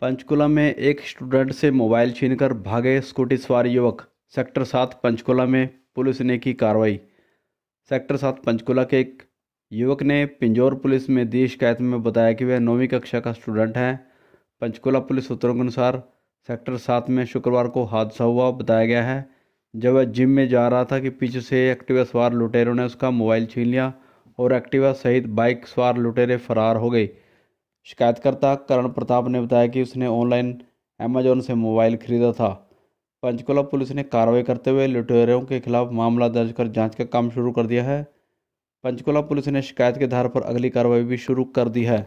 पंचकुला में एक स्टूडेंट से मोबाइल छीनकर भागे स्कूटी सवार युवक सेक्टर सात पंचकुला में पुलिस ने की कार्रवाई सेक्टर सात पंचकुला के एक युवक ने पिंजौर पुलिस में दी शिकायत में बताया कि वह नौवीं कक्षा का स्टूडेंट है पंचकुला पुलिस सूत्रों के अनुसार सेक्टर सात में शुक्रवार को हादसा हुआ बताया गया है जब वह जिम में जा रहा था कि पीछे से एक्टिवा सवार लुटेरों ने उसका मोबाइल छीन लिया और एक्टिवा सहित बाइक सवार लुटेरे फरार हो गई शिकायतकर्ता करण प्रताप ने बताया कि उसने ऑनलाइन अमेजोन से मोबाइल खरीदा था पंचकुला पुलिस ने कार्रवाई करते हुए लुटेरों के खिलाफ मामला दर्ज कर जांच का काम शुरू कर दिया है पंचकुला पुलिस ने शिकायत के आधार पर अगली कार्रवाई भी शुरू कर दी है